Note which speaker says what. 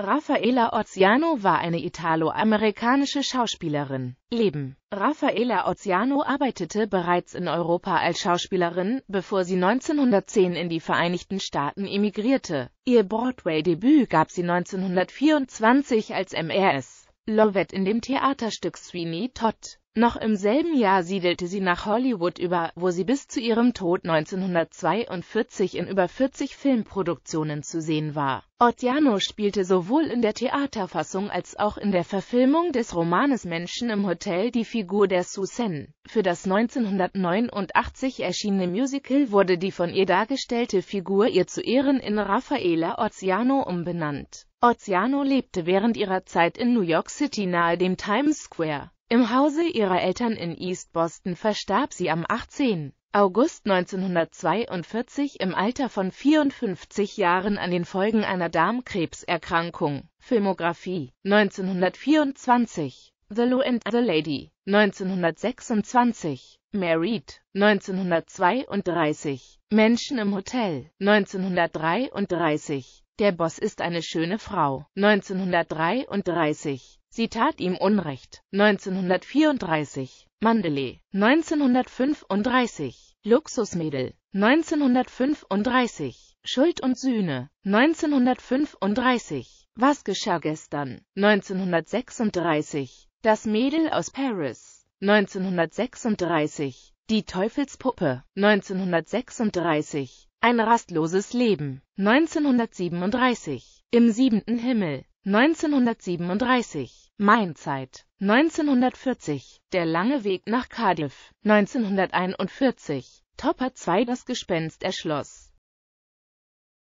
Speaker 1: Raffaella Oziano war eine italo-amerikanische Schauspielerin. Leben Raffaella Oziano arbeitete bereits in Europa als Schauspielerin, bevor sie 1910 in die Vereinigten Staaten emigrierte. Ihr Broadway-Debüt gab sie 1924 als MRS. Lovett in dem Theaterstück Sweeney Todd. Noch im selben Jahr siedelte sie nach Hollywood über, wo sie bis zu ihrem Tod 1942 in über 40 Filmproduktionen zu sehen war. Ortiano spielte sowohl in der Theaterfassung als auch in der Verfilmung des Romanes Menschen im Hotel die Figur der Suzanne. Für das 1989 erschienene Musical wurde die von ihr dargestellte Figur ihr zu Ehren in Raffaela Orziano umbenannt. Orziano lebte während ihrer Zeit in New York City nahe dem Times Square. Im Hause ihrer Eltern in East Boston verstarb sie am 18. August 1942 im Alter von 54 Jahren an den Folgen einer Darmkrebserkrankung. Filmografie 1924 The Lou and the Lady 1926 Married 1932 Menschen im Hotel 1933 Der Boss ist eine schöne Frau 1933 Sie tat ihm Unrecht. 1934 Mandele 1935 Luxusmädel 1935 Schuld und Sühne 1935 Was geschah gestern 1936 Das Mädel aus Paris 1936 Die Teufelspuppe 1936 Ein rastloses Leben 1937 Im siebenten Himmel 1937 Mainzeit 1940 Der lange Weg nach Cardiff 1941 Topper 2 Das Gespenst erschloss